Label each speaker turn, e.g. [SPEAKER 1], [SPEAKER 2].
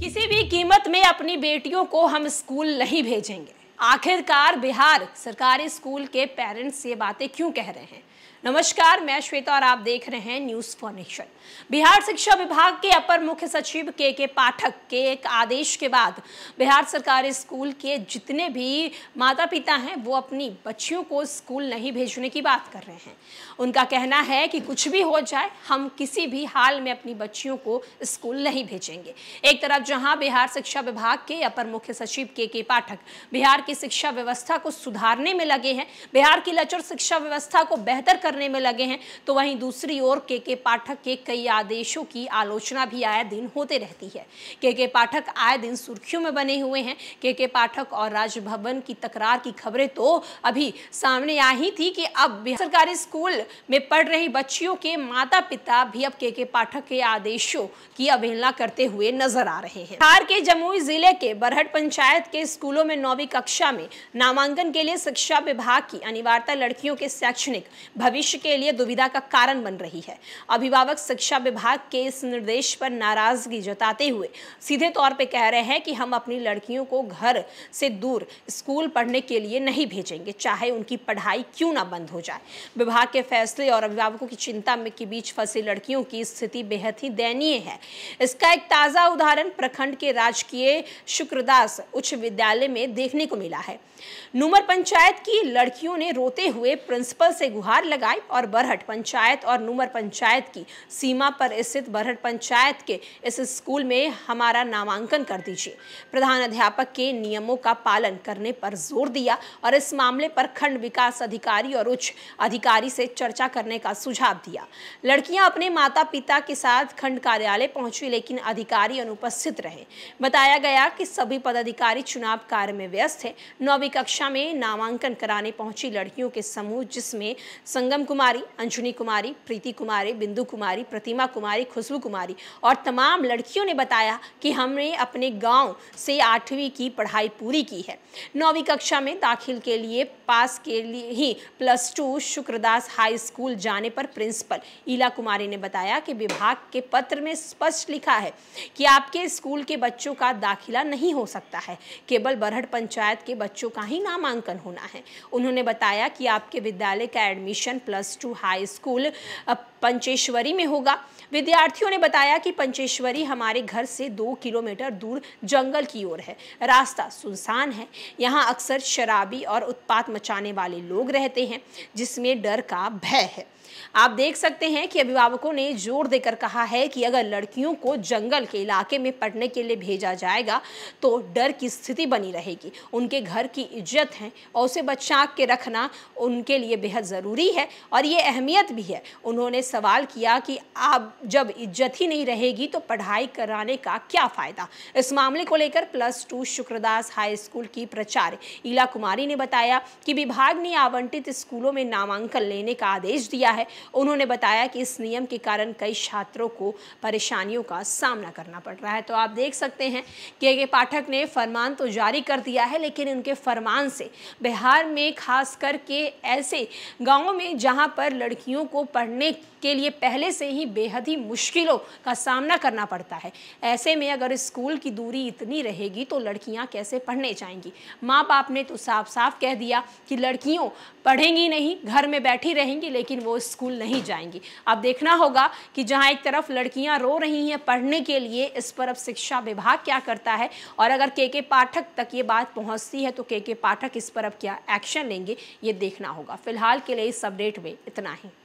[SPEAKER 1] किसी भी कीमत में अपनी बेटियों को हम स्कूल नहीं भेजेंगे आखिरकार बिहार सरकारी स्कूल के पेरेंट्स ये बातें क्यों कह रहे हैं नमस्कार मैं श्वेता और आप देख रहे हैं न्यूज नेशन बिहार शिक्षा विभाग के अपर मुख्य सचिव के के पाठक के एक आदेश के बाद बिहार सरकारी स्कूल के जितने भी माता पिता हैं वो अपनी बच्चियों को स्कूल नहीं भेजने की बात कर रहे हैं उनका कहना है कि कुछ भी हो जाए हम किसी भी हाल में अपनी बच्चियों को स्कूल नहीं भेजेंगे एक तरफ जहाँ बिहार शिक्षा विभाग के अपर मुख्य सचिव के के पाठक बिहार के की शिक्षा व्यवस्था को सुधारने में लगे हैं बिहार की लचर शिक्षा व्यवस्था को बेहतर करने में लगे हैं तो वहीं दूसरी ओर के के पाठक के कई आदेशों की आलोचना भी आए दिन होते रहती है के के पाठक आए दिन सुर्खियों में बने हुए हैं के के पाठक और राजभवन की तकरार की खबरें तो अभी सामने आ ही थी कि अब सरकारी स्कूल में पढ़ रही बच्चियों के माता पिता भी अब के के पाठक के आदेशों की अवहेलना करते हुए नजर आ रहे हैं बिहार के जमुई जिले के बरहट पंचायत के स्कूलों में नौवीं कक्षा कक्षा में नामांकन के लिए शिक्षा विभाग की अनिवार्यता लड़कियों के शैक्षणिक भविष्य के लिए दुविधा का कारण बन रही है अभिभावक शिक्षा विभाग के इस निर्देश पर नाराजगी जताते हुए सीधे तौर पर कह रहे हैं कि हम अपनी लड़कियों को घर से दूर स्कूल पढ़ने के लिए नहीं भेजेंगे चाहे उनकी पढ़ाई क्यों ना बंद हो जाए विभाग के फैसले और अभिभावकों की चिंता में के बीच फंसी लड़कियों की स्थिति बेहद ही दयनीय है इसका एक ताज़ा उदाहरण प्रखंड के राजकीय शुक्रदास उच्च विद्यालय में देखने को मिला है नूमर पंचायत की लड़कियों ने रोते हुए प्रिंसिपल से गुहार लगाई और बरहट पंचायत और नूमर पंचायत की सीमा पर स्थित बरहट पंचायत के इस स्कूल में हमारा नामांकन कर दीजिए प्रधान अध्यापक के नियमों का पालन करने पर जोर दिया और इस मामले पर खंड विकास अधिकारी और उच्च अधिकारी से चर्चा करने का सुझाव दिया लड़कियां अपने माता पिता के साथ खंड कार्यालय पहुंची लेकिन अधिकारी अनुपस्थित रहे बताया गया कि सभी पदाधिकारी चुनाव कार्य में व्यस्त है नौवीं कक्षा में नामांकन कराने पहुंची लड़कियों के समूह जिसमें संगम कुमारी अंजुनी कुमारी प्रीति कुमारी बिंदु कुमारी प्रतिमा कुमारी खुशबू कुमारी और तमाम लड़कियों ने बताया कि हमने अपने गाँव से आठवीं की पढ़ाई पूरी की है नौवीं कक्षा में दाखिल के लिए पास के लिए ही plus two Shukradas high school जाने पर प्रिंसिपल ईला कुमारी ने बताया कि विभाग के पत्र में स्पष्ट लिखा है कि आपके स्कूल के बच्चों का दाखिला नहीं हो सकता है केवल बरहट पंचायत आपके बच्चों का ही नामांकन होना है उन्होंने बताया कि आपके विद्यालय का admission plus two high school Pancheshwari में होगा विद्यार्थियों ने बताया कि पंचेश्वरी हमारे घर से दो किलोमीटर दूर जंगल की ओर है रास्ता सुनसान है यहाँ अक्सर शराबी और उत्पात मचाने वाले लोग रहते हैं जिसमें डर का भय है आप देख सकते हैं कि अभिभावकों ने जोर देकर कहा है कि अगर लड़कियों को जंगल के इलाके में पढ़ने के लिए भेजा जाएगा तो डर की स्थिति बनी रहेगी उनके घर की इज्जत है और उसे बचा के रखना उनके लिए बेहद ज़रूरी है और ये अहमियत भी है उन्होंने सवाल किया कि आप जब इज्जत ही नहीं रहेगी तो पढ़ाई कराने का क्या फ़ायदा इस मामले को लेकर plus two Shukradas high school की प्रचार इला कुमारी ने बताया कि विभाग ने आवंटित स्कूलों में नामांकन लेने का आदेश दिया है उन्होंने बताया कि इस नियम के कारण कई छात्रों को परेशानियों का सामना करना पड़ रहा है तो आप देख सकते हैं कि के पाठक ने फरमान तो जारी कर दिया है लेकिन उनके फरमान से बिहार में खास करके ऐसे गाँव में जहाँ पर लड़कियों को पढ़ने के लिए पहले से ही बेहद ही मुश्किलों का सामना करना पड़ता है ऐसे में अगर स्कूल की दूरी इतनी रहेगी तो लड़कियां कैसे पढ़ने जाएंगी माँ बाप ने तो साफ साफ कह दिया कि लड़कियों पढ़ेंगी नहीं घर में बैठी रहेंगी लेकिन वो स्कूल नहीं जाएंगी अब देखना होगा कि जहाँ एक तरफ लड़कियाँ रो रही हैं पढ़ने के लिए इस पर अब शिक्षा विभाग क्या करता है और अगर के के पाठक तक ये बात पहुँचती है तो के के पाठक इस पर अब क्या एक्शन लेंगे ये देखना होगा फिलहाल के लिए इस अपडेट में इतना ही